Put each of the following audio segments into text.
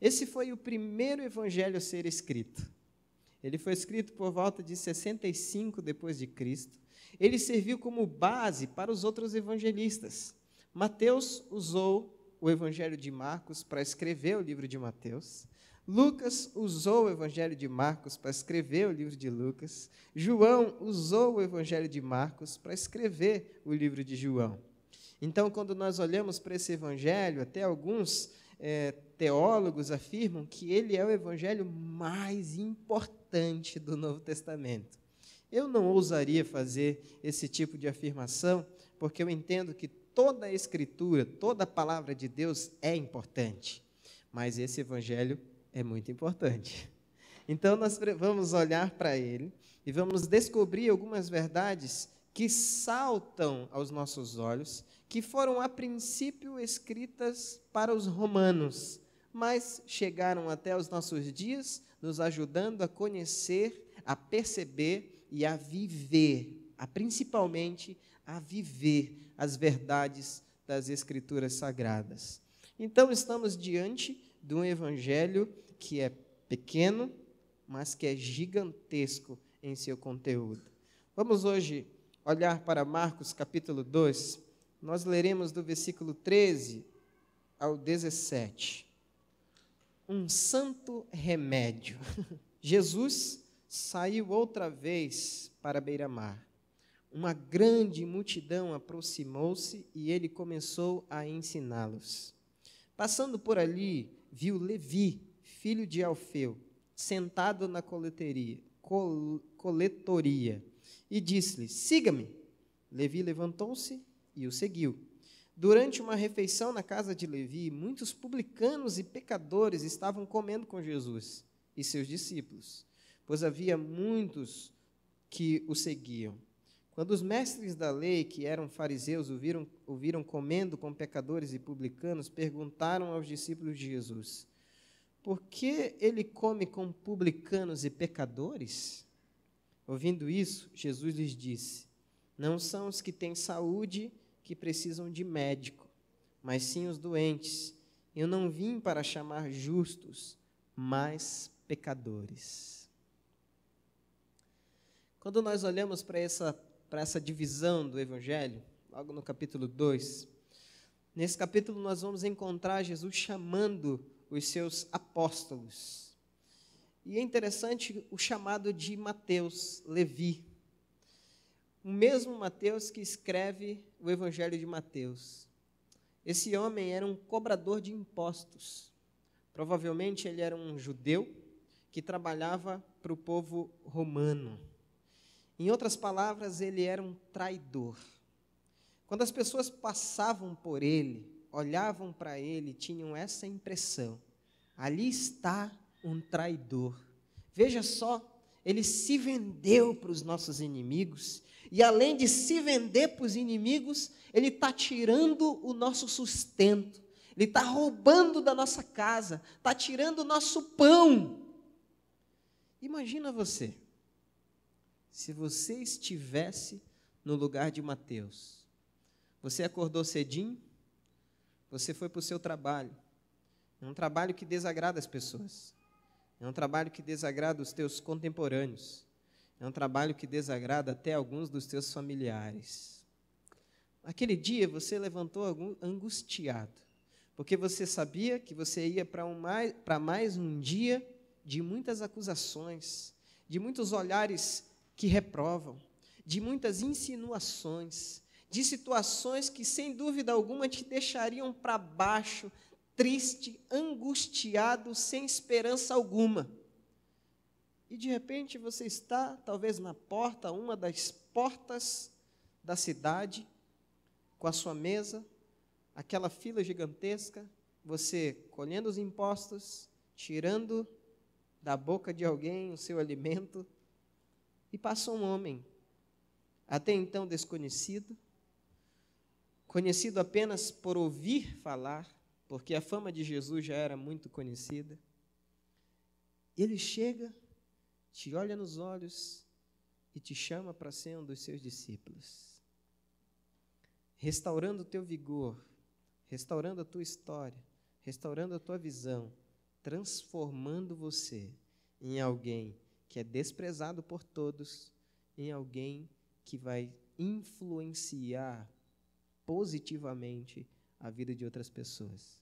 Esse foi o primeiro evangelho a ser escrito. Ele foi escrito por volta de 65 depois de Cristo. Ele serviu como base para os outros evangelistas. Mateus usou o evangelho de Marcos para escrever o livro de Mateus. Lucas usou o evangelho de Marcos para escrever o livro de Lucas. João usou o evangelho de Marcos para escrever o livro de João. Então, quando nós olhamos para esse evangelho, até alguns é, teólogos afirmam que ele é o evangelho mais importante do Novo Testamento. Eu não ousaria fazer esse tipo de afirmação, porque eu entendo que toda a Escritura, toda a palavra de Deus é importante, mas esse evangelho é muito importante. Então, nós vamos olhar para ele e vamos descobrir algumas verdades que saltam aos nossos olhos, que foram a princípio escritas para os romanos, mas chegaram até os nossos dias, nos ajudando a conhecer, a perceber e a viver, a principalmente a viver as verdades das escrituras sagradas. Então estamos diante de um evangelho que é pequeno, mas que é gigantesco em seu conteúdo. Vamos hoje olhar para Marcos capítulo 2. Nós leremos do versículo 13 ao 17 um santo remédio. Jesus saiu outra vez para beira-mar. Uma grande multidão aproximou-se e ele começou a ensiná-los. Passando por ali, viu Levi, filho de Alfeu, sentado na coleteria, col coletoria, e disse-lhe: Siga-me. Levi levantou-se e o seguiu. Durante uma refeição na casa de Levi, muitos publicanos e pecadores estavam comendo com Jesus e seus discípulos, pois havia muitos que o seguiam. Quando os mestres da lei, que eram fariseus, o viram, comendo com pecadores e publicanos, perguntaram aos discípulos de Jesus: Por que ele come com publicanos e pecadores? Ouvindo isso, Jesus lhes disse: Não são os que têm saúde que precisam de médico, mas sim os doentes. Eu não vim para chamar justos, mas pecadores. Quando nós olhamos para essa, para essa divisão do Evangelho, logo no capítulo 2, nesse capítulo nós vamos encontrar Jesus chamando os seus apóstolos. E é interessante o chamado de Mateus, Levi o mesmo Mateus que escreve o Evangelho de Mateus. Esse homem era um cobrador de impostos. Provavelmente ele era um judeu que trabalhava para o povo romano. Em outras palavras, ele era um traidor. Quando as pessoas passavam por ele, olhavam para ele, tinham essa impressão: ali está um traidor. Veja só, ele se vendeu para os nossos inimigos, e além de se vender para os inimigos, ele está tirando o nosso sustento, ele está roubando da nossa casa, está tirando o nosso pão. Imagina você, se você estivesse no lugar de Mateus, você acordou cedinho, você foi para o seu trabalho, é um trabalho que desagrada as pessoas, é um trabalho que desagrada os teus contemporâneos é um trabalho que desagrada até alguns dos teus familiares. Aquele dia você levantou angustiado, porque você sabia que você ia para um mais, mais um dia de muitas acusações, de muitos olhares que reprovam, de muitas insinuações, de situações que, sem dúvida alguma, te deixariam para baixo, triste, angustiado, sem esperança alguma. E de repente você está, talvez, na porta, uma das portas da cidade, com a sua mesa, aquela fila gigantesca, você colhendo os impostos, tirando da boca de alguém o seu alimento, e passa um homem, até então desconhecido, conhecido apenas por ouvir falar, porque a fama de Jesus já era muito conhecida. Ele chega te olha nos olhos e te chama para ser um dos seus discípulos, restaurando o teu vigor, restaurando a tua história, restaurando a tua visão, transformando você em alguém que é desprezado por todos, em alguém que vai influenciar positivamente a vida de outras pessoas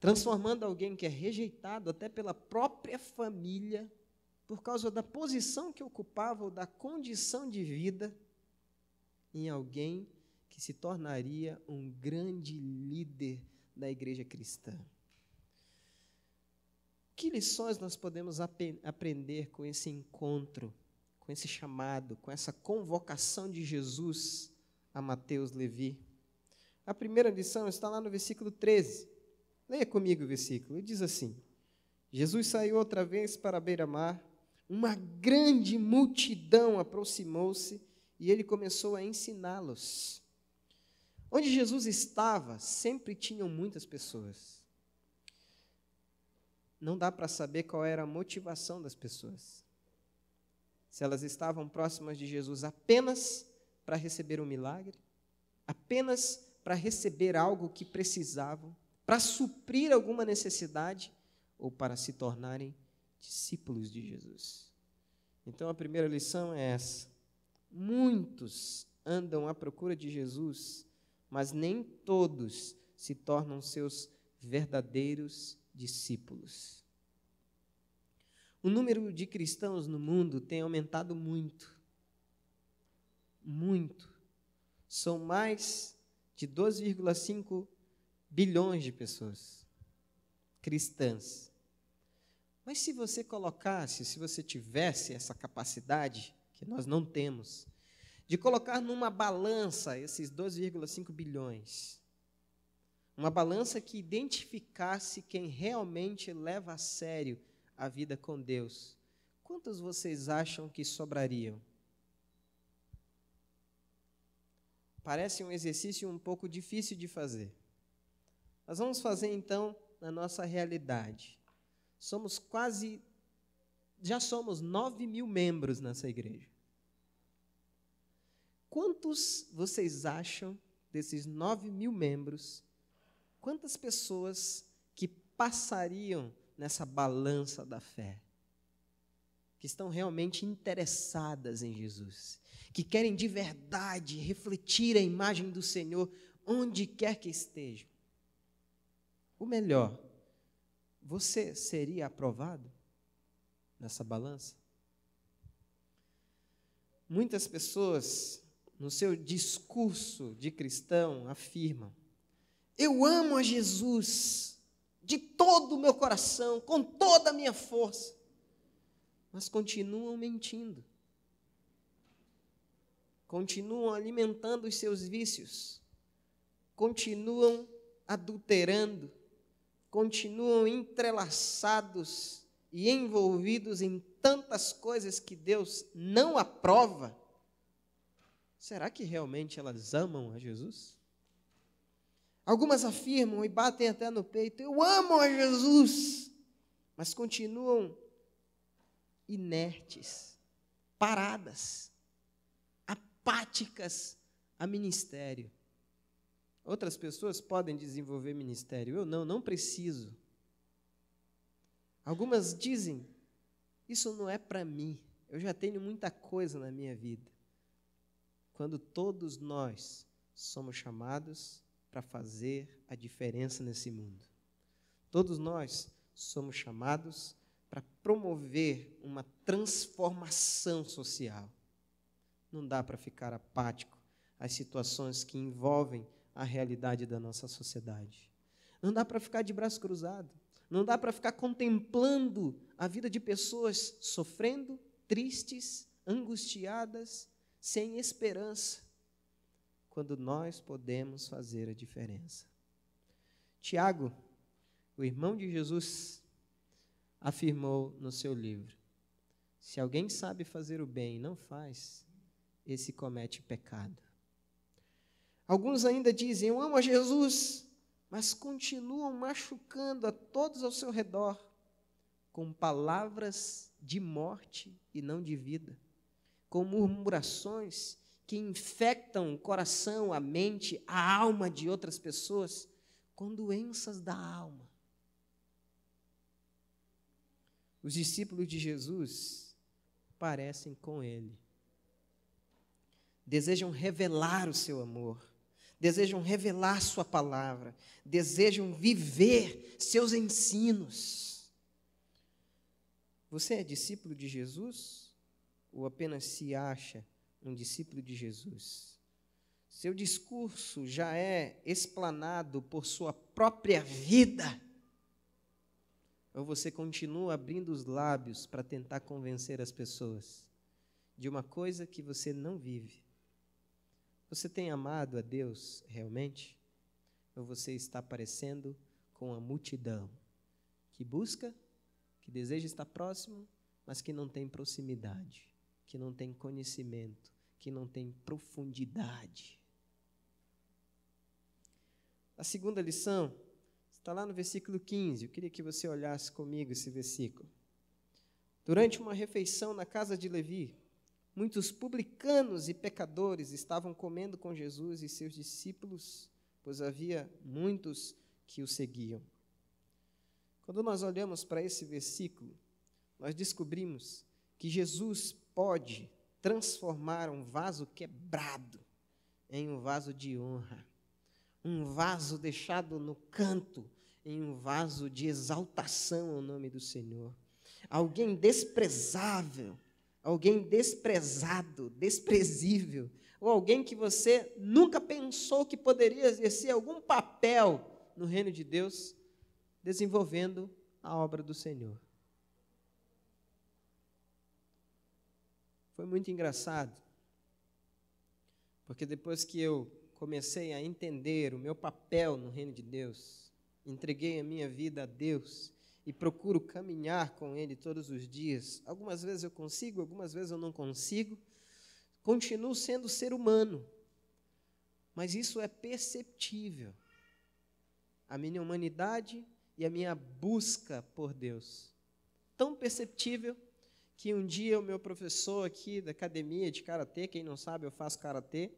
transformando alguém que é rejeitado até pela própria família por causa da posição que ocupava ou da condição de vida em alguém que se tornaria um grande líder da igreja cristã. Que lições nós podemos ap aprender com esse encontro, com esse chamado, com essa convocação de Jesus a Mateus Levi? A primeira lição está lá no versículo 13. Leia comigo o versículo. Ele Diz assim: Jesus saiu outra vez para a beira-mar uma grande multidão aproximou-se e ele começou a ensiná-los. Onde Jesus estava, sempre tinham muitas pessoas. Não dá para saber qual era a motivação das pessoas. Se elas estavam próximas de Jesus apenas para receber um milagre, apenas para receber algo que precisavam, para suprir alguma necessidade ou para se tornarem discípulos de Jesus. Então a primeira lição é essa. Muitos andam à procura de Jesus, mas nem todos se tornam seus verdadeiros discípulos. O número de cristãos no mundo tem aumentado muito. Muito. São mais de 2,5 bilhões de pessoas cristãs. Mas se você colocasse, se você tivesse essa capacidade, que nós não temos, de colocar numa balança esses 2,5 bilhões, uma balança que identificasse quem realmente leva a sério a vida com Deus, quantos vocês acham que sobrariam? Parece um exercício um pouco difícil de fazer. Mas vamos fazer então na nossa realidade. Somos quase. Já somos 9 mil membros nessa igreja. Quantos vocês acham desses 9 mil membros? Quantas pessoas que passariam nessa balança da fé? que estão realmente interessadas em Jesus, que querem de verdade refletir a imagem do Senhor onde quer que estejam. O melhor você seria aprovado nessa balança? Muitas pessoas, no seu discurso de cristão, afirmam: Eu amo a Jesus de todo o meu coração, com toda a minha força, mas continuam mentindo, continuam alimentando os seus vícios, continuam adulterando, continuam entrelaçados e envolvidos em tantas coisas que Deus não aprova, será que realmente elas amam a Jesus? Algumas afirmam e batem até no peito: Eu amo a Jesus, mas continuam inertes, paradas, apáticas a ministério. Outras pessoas podem desenvolver ministério, eu não, não preciso. Algumas dizem: Isso não é para mim, eu já tenho muita coisa na minha vida. Quando todos nós somos chamados para fazer a diferença nesse mundo, todos nós somos chamados para promover uma transformação social. Não dá para ficar apático às situações que envolvem a realidade da nossa sociedade. Não dá para ficar de braço cruzado. Não dá para ficar contemplando a vida de pessoas sofrendo, tristes, angustiadas, sem esperança, quando nós podemos fazer a diferença. Tiago, o irmão de Jesus, afirmou no seu livro: Se alguém sabe fazer o bem e não faz, esse comete pecado. Alguns ainda dizem: Eu amo a Jesus, mas continuam machucando a todos ao seu redor com palavras de morte e não de vida, com murmurações que infectam o coração, a mente, a alma de outras pessoas com doenças da alma. Os discípulos de Jesus parecem com ele. Desejam revelar o seu amor, desejam revelar Sua palavra, desejam viver seus ensinos. Você é discípulo de Jesus ou apenas se acha um discípulo de Jesus? Seu discurso já é explanado por sua própria vida? Ou você continua abrindo os lábios para tentar convencer as pessoas de uma coisa que você não vive? Você tem amado a Deus realmente? Ou você está parecendo com a multidão que busca, que deseja estar próximo, mas que não tem proximidade, que não tem conhecimento, que não tem profundidade? A segunda lição está lá no versículo 15. Eu queria que você olhasse comigo esse versículo. Durante uma refeição na casa de Levi, Muitos publicanos e pecadores estavam comendo com Jesus e seus discípulos, pois havia muitos que o seguiam. Quando nós olhamos para esse versículo, nós descobrimos que Jesus pode transformar um vaso quebrado em um vaso de honra, um vaso deixado no canto em um vaso de exaltação ao nome do Senhor, alguém desprezável alguém desprezado, desprezível, ou alguém que você nunca pensou que poderia exercer algum papel no reino de Deus, desenvolvendo a obra do Senhor. Foi muito engraçado, porque depois que eu comecei a entender o meu papel no reino de Deus, entreguei a minha vida a Deus, e procuro caminhar com Ele todos os dias. Algumas vezes eu consigo, algumas vezes eu não consigo. Continuo sendo ser humano, mas isso é perceptível. A minha humanidade e a minha busca por Deus. Tão perceptível que um dia o meu professor aqui da academia de karatê, quem não sabe, eu faço karatê,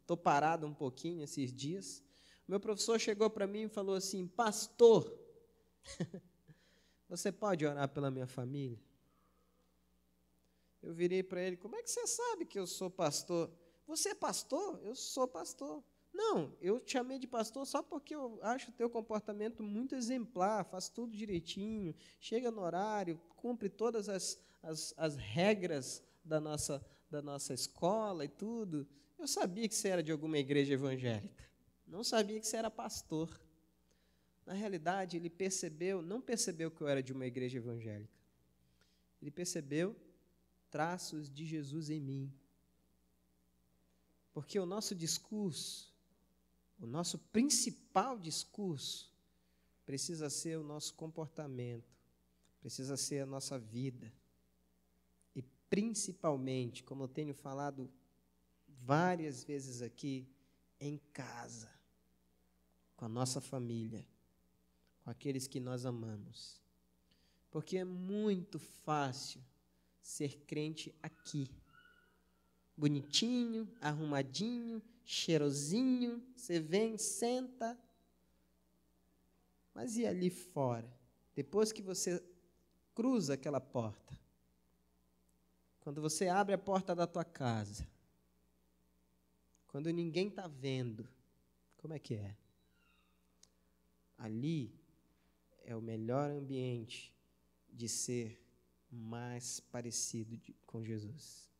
estou parado um pouquinho esses dias. O meu professor chegou para mim e falou assim: Pastor, Você pode orar pela minha família? Eu virei para ele: Como é que você sabe que eu sou pastor? Você é pastor? Eu sou pastor. Não, eu te chamei de pastor só porque eu acho o teu comportamento muito exemplar, faz tudo direitinho, chega no horário, cumpre todas as, as, as regras da nossa, da nossa escola e tudo. Eu sabia que você era de alguma igreja evangélica, não sabia que você era pastor. Na realidade, ele percebeu, não percebeu que eu era de uma igreja evangélica. Ele percebeu traços de Jesus em mim. Porque o nosso discurso, o nosso principal discurso, precisa ser o nosso comportamento, precisa ser a nossa vida. E principalmente, como eu tenho falado várias vezes aqui, em casa, com a nossa família com aqueles que nós amamos. Porque é muito fácil ser crente aqui. Bonitinho, arrumadinho, cheirosinho, você vem, senta. Mas e ali fora? Depois que você cruza aquela porta, quando você abre a porta da tua casa, quando ninguém está vendo, como é que é? Ali é o melhor ambiente de ser mais parecido de, com Jesus.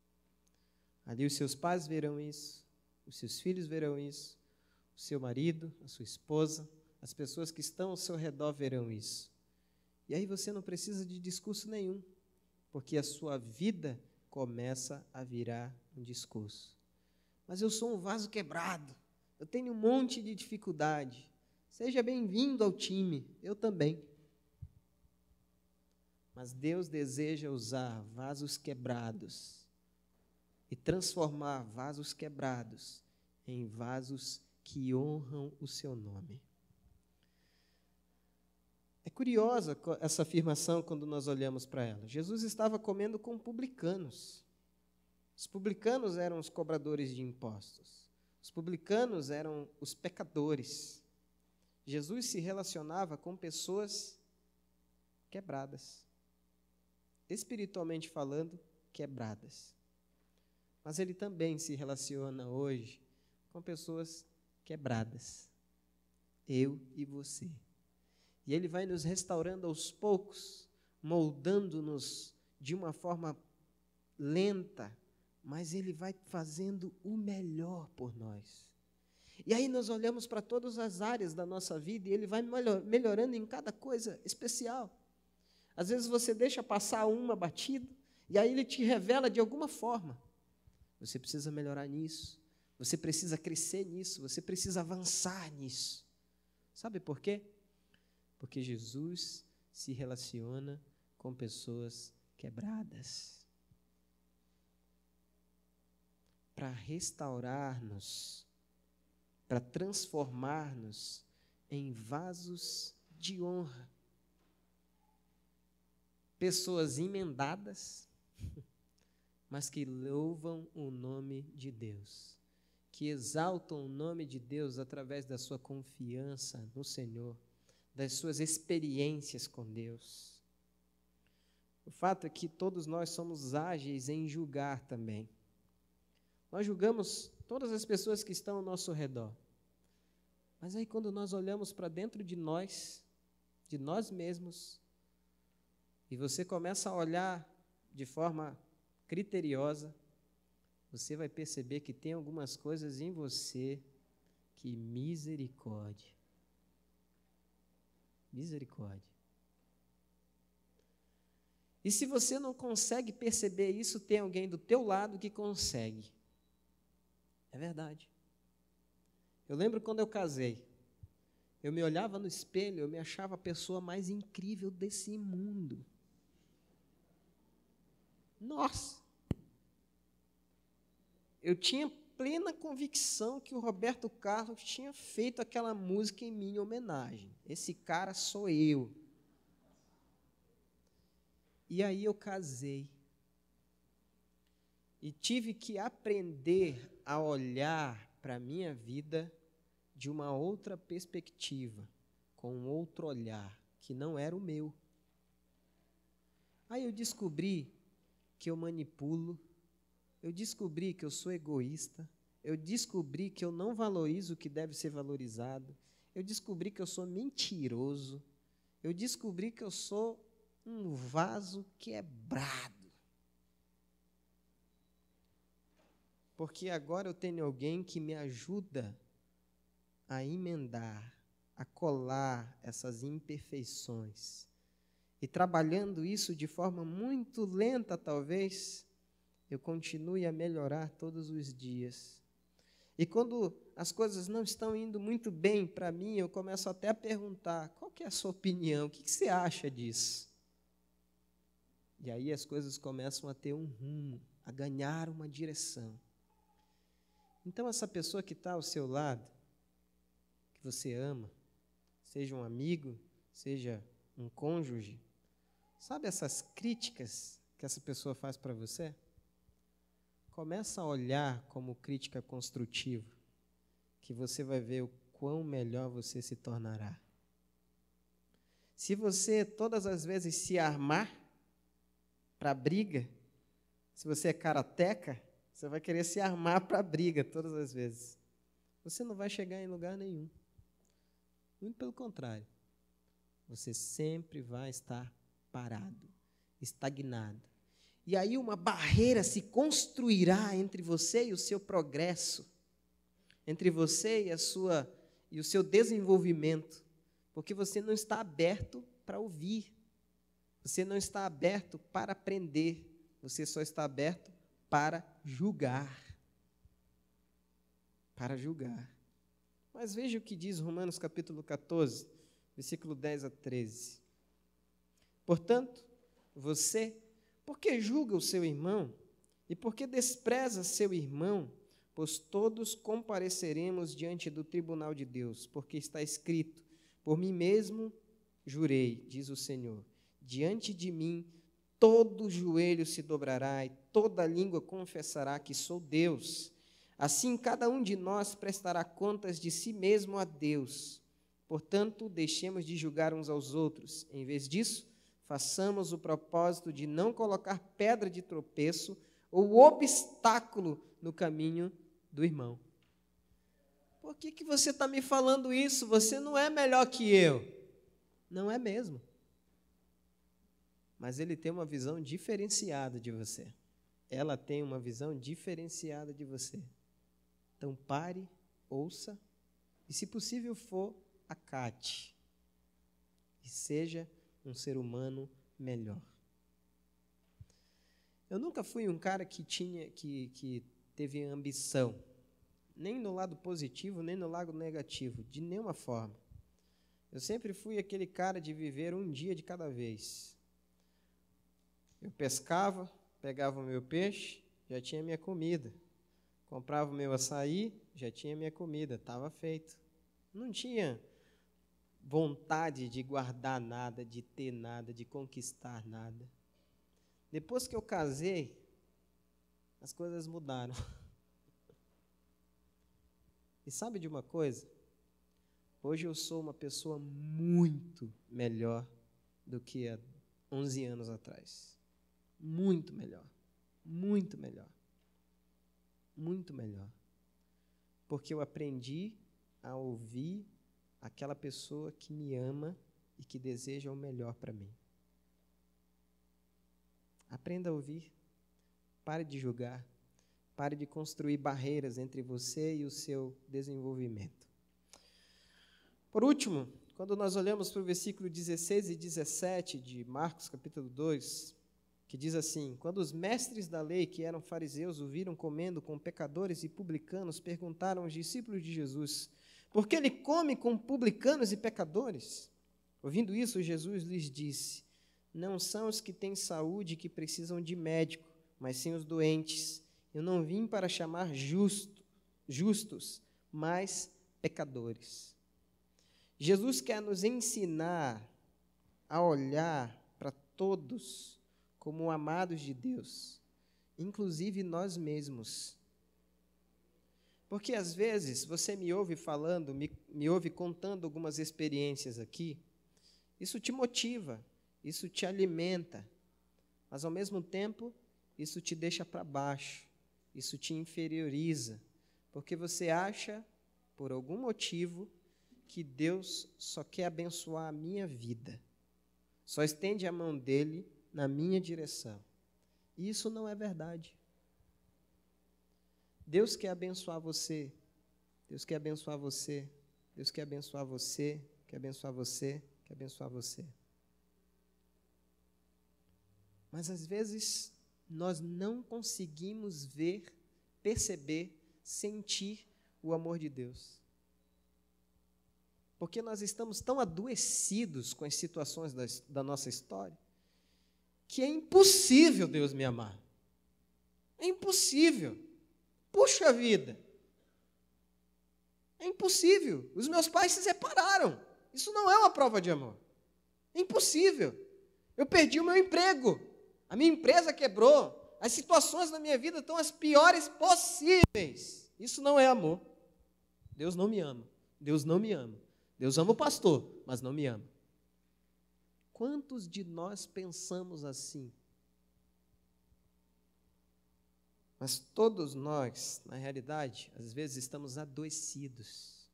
Ali os seus pais verão isso, os seus filhos verão isso, o seu marido, a sua esposa, as pessoas que estão ao seu redor verão isso. E aí você não precisa de discurso nenhum, porque a sua vida começa a virar um discurso. Mas eu sou um vaso quebrado, eu tenho um monte de dificuldade. Seja bem-vindo ao time, eu também. Mas Deus deseja usar vasos quebrados e transformar vasos quebrados em vasos que honram o seu nome. É curiosa essa afirmação quando nós olhamos para ela. Jesus estava comendo com publicanos. Os publicanos eram os cobradores de impostos. Os publicanos eram os pecadores. Jesus se relacionava com pessoas quebradas, espiritualmente falando, quebradas. Mas ele também se relaciona hoje com pessoas quebradas, eu e você. E ele vai nos restaurando aos poucos, moldando-nos de uma forma lenta, mas ele vai fazendo o melhor por nós. E aí nós olhamos para todas as áreas da nossa vida e ele vai melhorando em cada coisa especial. Às vezes você deixa passar uma batida e aí ele te revela de alguma forma. Você precisa melhorar nisso, você precisa crescer nisso, você precisa avançar nisso. Sabe por quê? Porque Jesus se relaciona com pessoas quebradas para restaurar-nos para transformar-nos em vasos de honra. Pessoas emendadas, mas que louvam o nome de Deus, que exaltam o nome de Deus através da sua confiança no Senhor, das suas experiências com Deus. O fato é que todos nós somos ágeis em julgar também. Nós julgamos todas as pessoas que estão ao nosso redor. Mas aí, quando nós olhamos para dentro de nós, de nós mesmos, e você começa a olhar de forma criteriosa, você vai perceber que tem algumas coisas em você que misericórdia. Misericórdia. E se você não consegue perceber isso, tem alguém do teu lado que consegue. É verdade. Eu lembro quando eu casei. Eu me olhava no espelho, eu me achava a pessoa mais incrível desse mundo. Nossa! Eu tinha plena convicção que o Roberto Carlos tinha feito aquela música em minha homenagem. Esse cara sou eu. E aí eu casei. E tive que aprender a olhar para a minha vida de uma outra perspectiva, com um outro olhar que não era o meu. Aí eu descobri que eu manipulo, eu descobri que eu sou egoísta, eu descobri que eu não valorizo o que deve ser valorizado, eu descobri que eu sou mentiroso, eu descobri que eu sou um vaso quebrado. porque agora eu tenho alguém que me ajuda a emendar, a colar essas imperfeições. E trabalhando isso de forma muito lenta, talvez, eu continue a melhorar todos os dias. E quando as coisas não estão indo muito bem para mim, eu começo até a perguntar: qual que é a sua opinião? O que, que você acha disso? E aí as coisas começam a ter um rumo, a ganhar uma direção. Então, essa pessoa que está ao seu lado, que você ama, seja um amigo, seja um cônjuge, sabe essas críticas que essa pessoa faz para você? Começa a olhar como crítica construtiva, que você vai ver o quão melhor você se tornará. Se você todas as vezes se armar para briga, se você é karateca, você vai querer se armar para a briga todas as vezes. Você não vai chegar em lugar nenhum. Muito pelo contrário. Você sempre vai estar parado, estagnado. E aí uma barreira se construirá entre você e o seu progresso, entre você e a sua e o seu desenvolvimento, porque você não está aberto para ouvir. Você não está aberto para aprender, você só está aberto para julgar. Para julgar. Mas veja o que diz Romanos capítulo 14, versículo 10 a 13. Portanto, você, por que julga o seu irmão e por que despreza seu irmão, pois todos compareceremos diante do tribunal de Deus, porque está escrito: Por mim mesmo jurei, diz o Senhor, diante de mim todo joelho se dobrará e toda língua confessará que sou Deus. Assim, cada um de nós prestará contas de si mesmo a Deus. Portanto, deixemos de julgar uns aos outros. Em vez disso, façamos o propósito de não colocar pedra de tropeço ou obstáculo no caminho do irmão. Por que, que você está me falando isso? Você não é melhor que eu. Não é mesmo mas ele tem uma visão diferenciada de você. Ela tem uma visão diferenciada de você. Então pare, ouça e, se possível for, acate. E seja um ser humano melhor. Eu nunca fui um cara que tinha que, que teve ambição, nem no lado positivo, nem no lado negativo, de nenhuma forma. Eu sempre fui aquele cara de viver um dia de cada vez. Eu pescava, pegava o meu peixe, já tinha minha comida. Comprava o meu açaí, já tinha minha comida, estava feito. Não tinha vontade de guardar nada, de ter nada, de conquistar nada. Depois que eu casei, as coisas mudaram. E sabe de uma coisa? Hoje eu sou uma pessoa muito melhor do que há 11 anos atrás muito melhor. Muito melhor. Muito melhor. Porque eu aprendi a ouvir aquela pessoa que me ama e que deseja o melhor para mim. Aprenda a ouvir. Pare de julgar. Pare de construir barreiras entre você e o seu desenvolvimento. Por último, quando nós olhamos para o versículo 16 e 17 de Marcos, capítulo 2, que diz assim: Quando os mestres da lei, que eram fariseus, o viram comendo com pecadores e publicanos, perguntaram aos discípulos de Jesus: Por que ele come com publicanos e pecadores? Ouvindo isso, Jesus lhes disse: Não são os que têm saúde que precisam de médico, mas sim os doentes. Eu não vim para chamar justo, justos, mas pecadores. Jesus quer nos ensinar a olhar para todos como amados de Deus, inclusive nós mesmos. Porque às vezes você me ouve falando, me, me ouve contando algumas experiências aqui, isso te motiva, isso te alimenta, mas ao mesmo tempo isso te deixa para baixo, isso te inferioriza, porque você acha, por algum motivo, que Deus só quer abençoar a minha vida, só estende a mão dele na minha direção. E isso não é verdade. Deus quer abençoar você. Deus quer abençoar você. Deus quer abençoar você. Quer abençoar você. Quer abençoar você. Mas às vezes nós não conseguimos ver, perceber, sentir o amor de Deus. Porque nós estamos tão adoecidos com as situações da nossa história que é impossível Deus me amar. É impossível. Puxa vida. É impossível. Os meus pais se separaram. Isso não é uma prova de amor. É impossível. Eu perdi o meu emprego. A minha empresa quebrou. As situações na minha vida estão as piores possíveis. Isso não é amor. Deus não me ama. Deus não me ama. Deus ama o pastor, mas não me ama. Quantos de nós pensamos assim? Mas todos nós, na realidade, às vezes estamos adoecidos.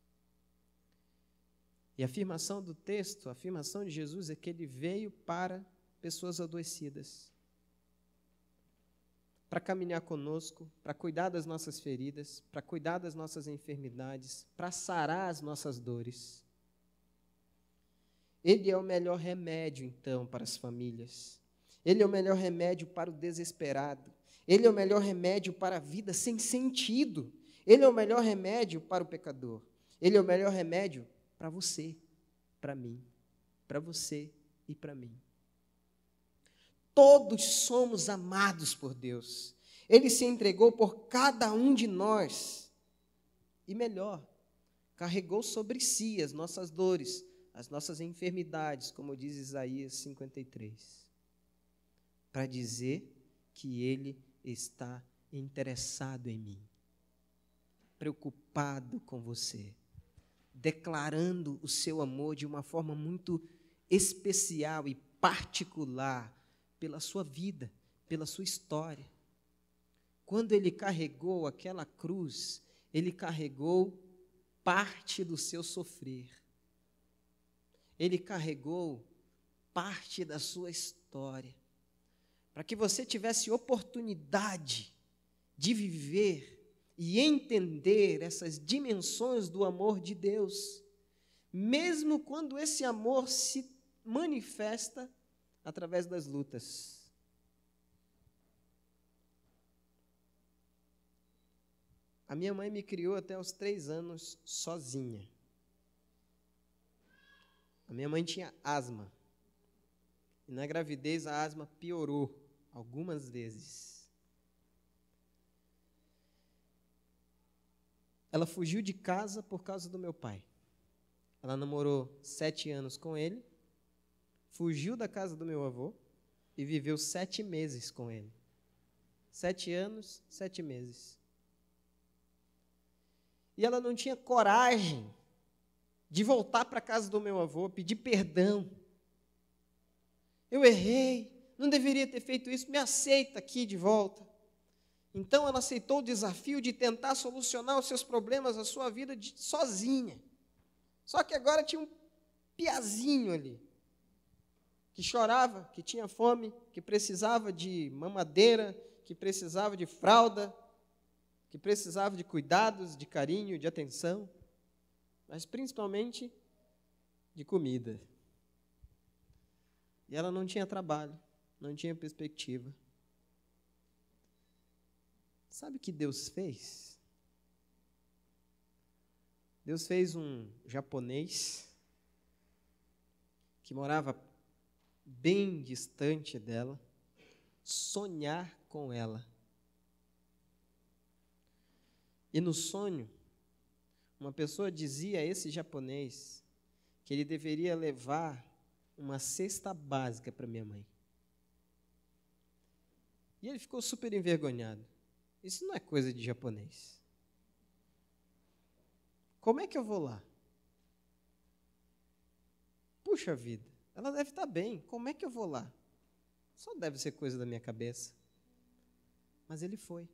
E a afirmação do texto, a afirmação de Jesus é que ele veio para pessoas adoecidas para caminhar conosco, para cuidar das nossas feridas, para cuidar das nossas enfermidades, para sarar as nossas dores. Ele é o melhor remédio, então, para as famílias. Ele é o melhor remédio para o desesperado. Ele é o melhor remédio para a vida sem sentido. Ele é o melhor remédio para o pecador. Ele é o melhor remédio para você, para mim, para você e para mim. Todos somos amados por Deus. Ele se entregou por cada um de nós. E melhor, carregou sobre si as nossas dores, as nossas enfermidades, como diz Isaías 53, para dizer que Ele está interessado em mim, preocupado com você, declarando o seu amor de uma forma muito especial e particular pela sua vida, pela sua história. Quando ele carregou aquela cruz, ele carregou parte do seu sofrer ele carregou parte da sua história, para que você tivesse oportunidade de viver e entender essas dimensões do amor de Deus, mesmo quando esse amor se manifesta através das lutas. A minha mãe me criou até os três anos sozinha. A minha mãe tinha asma. E na gravidez a asma piorou algumas vezes. Ela fugiu de casa por causa do meu pai. Ela namorou sete anos com ele, fugiu da casa do meu avô e viveu sete meses com ele. Sete anos, sete meses. E ela não tinha coragem de voltar para a casa do meu avô, pedir perdão. Eu errei, não deveria ter feito isso, me aceita aqui de volta. Então ela aceitou o desafio de tentar solucionar os seus problemas, a sua vida de, sozinha. Só que agora tinha um piazinho ali, que chorava, que tinha fome, que precisava de mamadeira, que precisava de fralda, que precisava de cuidados, de carinho, de atenção mas principalmente de comida. E ela não tinha trabalho, não tinha perspectiva. Sabe o que Deus fez? Deus fez um japonês que morava bem distante dela sonhar com ela. E no sonho, uma pessoa dizia a esse japonês que ele deveria levar uma cesta básica para minha mãe. E ele ficou super envergonhado. Isso não é coisa de japonês. Como é que eu vou lá? Puxa vida, ela deve estar tá bem. Como é que eu vou lá? Só deve ser coisa da minha cabeça. Mas ele foi.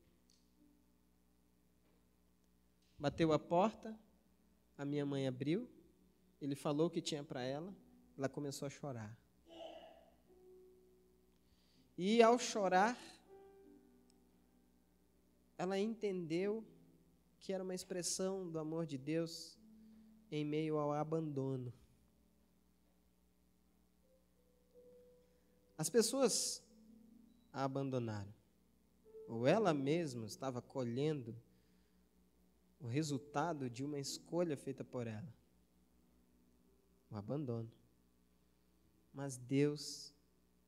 Bateu a porta, a minha mãe abriu, ele falou o que tinha para ela, ela começou a chorar. E ao chorar, ela entendeu que era uma expressão do amor de Deus em meio ao abandono. As pessoas a abandonaram, ou ela mesma estava colhendo o resultado de uma escolha feita por ela o abandono. Mas Deus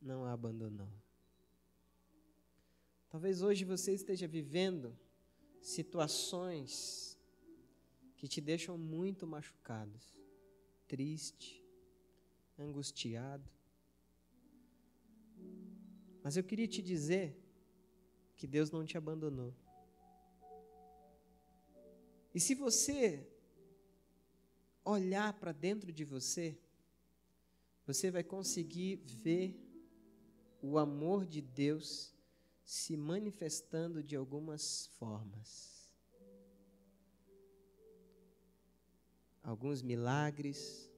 não a abandonou. Talvez hoje você esteja vivendo situações que te deixam muito machucados, triste, angustiado. Mas eu queria te dizer que Deus não te abandonou. E se você olhar para dentro de você, você vai conseguir ver o amor de Deus se manifestando de algumas formas. Alguns milagres,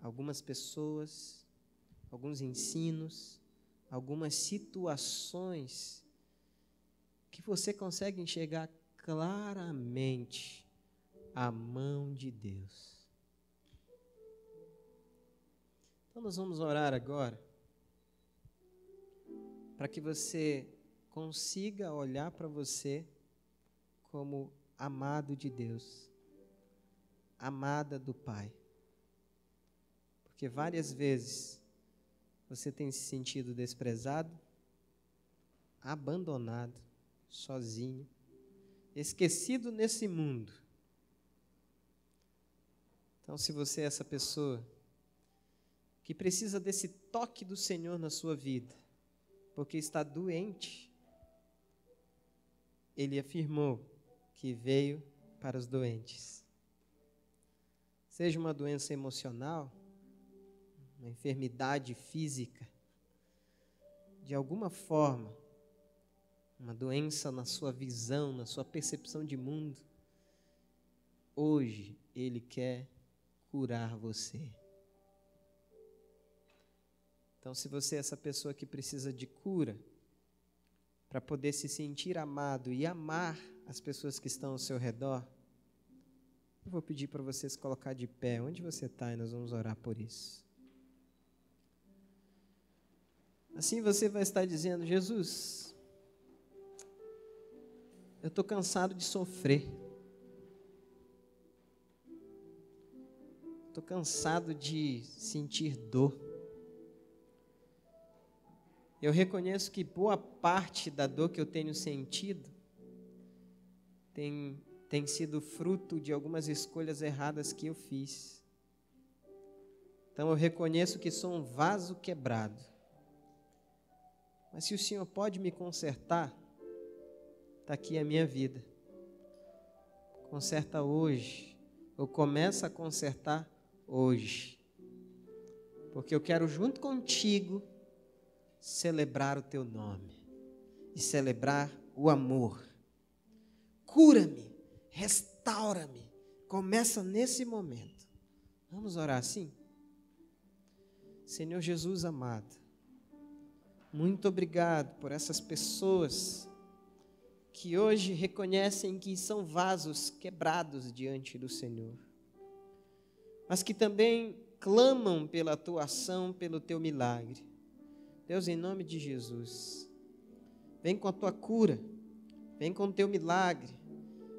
algumas pessoas, alguns ensinos, algumas situações que você consegue enxergar claramente a mão de Deus. Então nós vamos orar agora para que você consiga olhar para você como amado de Deus, amada do Pai. Porque várias vezes você tem se sentido desprezado, abandonado, sozinho esquecido nesse mundo. Então, se você é essa pessoa que precisa desse toque do Senhor na sua vida, porque está doente, ele afirmou que veio para os doentes. Seja uma doença emocional, uma enfermidade física, de alguma forma, uma doença na sua visão, na sua percepção de mundo, hoje Ele quer curar você. Então, se você é essa pessoa que precisa de cura, para poder se sentir amado e amar as pessoas que estão ao seu redor, eu vou pedir para vocês colocar de pé onde você está e nós vamos orar por isso. Assim você vai estar dizendo: Jesus, eu estou cansado de sofrer. Estou cansado de sentir dor. Eu reconheço que boa parte da dor que eu tenho sentido tem, tem sido fruto de algumas escolhas erradas que eu fiz. Então eu reconheço que sou um vaso quebrado. Mas se o Senhor pode me consertar, está aqui a minha vida. Conserta hoje, ou começa a consertar hoje. Porque eu quero junto contigo celebrar o teu nome e celebrar o amor. Cura-me, restaura-me. Começa nesse momento. Vamos orar assim? Senhor Jesus amado, muito obrigado por essas pessoas que hoje reconhecem que são vasos quebrados diante do Senhor, mas que também clamam pela tua ação, pelo teu milagre. Deus, em nome de Jesus, vem com a tua cura, vem com o teu milagre,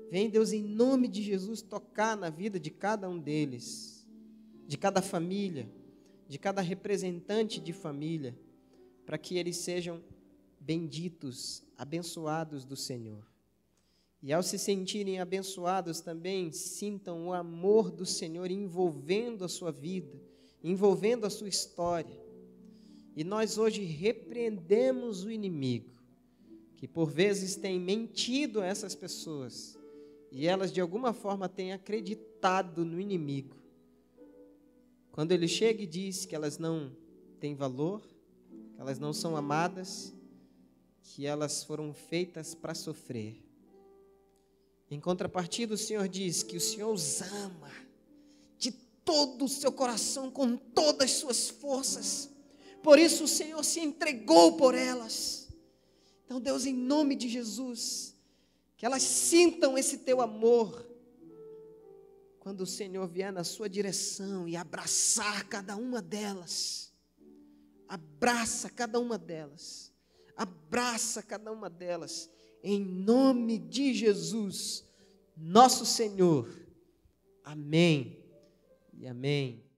vem, Deus, em nome de Jesus, tocar na vida de cada um deles, de cada família, de cada representante de família, para que eles sejam benditos abençoados do Senhor. E ao se sentirem abençoados também, sintam o amor do Senhor envolvendo a sua vida, envolvendo a sua história. E nós hoje repreendemos o inimigo, que por vezes tem mentido a essas pessoas, e elas de alguma forma têm acreditado no inimigo. Quando ele chega e diz que elas não têm valor, que elas não são amadas, que elas foram feitas para sofrer. Em contrapartida, o Senhor diz que o Senhor os ama de todo o seu coração, com todas as suas forças. Por isso o Senhor se entregou por elas. Então, Deus, em nome de Jesus, que elas sintam esse teu amor. Quando o Senhor vier na sua direção e abraçar cada uma delas, abraça cada uma delas Abraça cada uma delas, em nome de Jesus, nosso Senhor. Amém e amém.